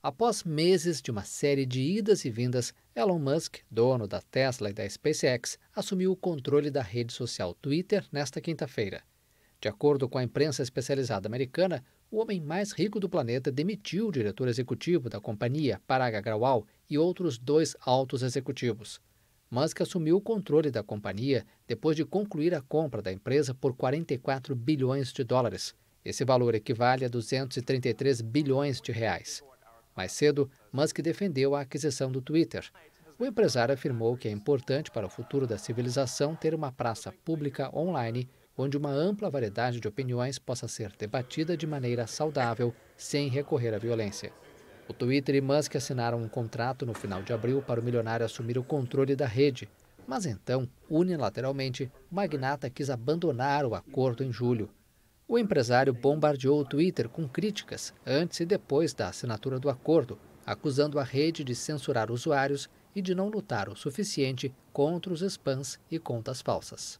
Após meses de uma série de idas e vindas, Elon Musk, dono da Tesla e da SpaceX, assumiu o controle da rede social Twitter nesta quinta-feira. De acordo com a imprensa especializada americana, o homem mais rico do planeta demitiu o diretor executivo da companhia, Parag Agrawal, e outros dois altos executivos. Musk assumiu o controle da companhia depois de concluir a compra da empresa por 44 bilhões de dólares. Esse valor equivale a 233 bilhões de reais. Mais cedo, Musk defendeu a aquisição do Twitter. O empresário afirmou que é importante para o futuro da civilização ter uma praça pública online onde uma ampla variedade de opiniões possa ser debatida de maneira saudável, sem recorrer à violência. O Twitter e Musk assinaram um contrato no final de abril para o milionário assumir o controle da rede, mas então, unilateralmente, o magnata quis abandonar o acordo em julho. O empresário bombardeou o Twitter com críticas antes e depois da assinatura do acordo, acusando a rede de censurar usuários e de não lutar o suficiente contra os spams e contas falsas.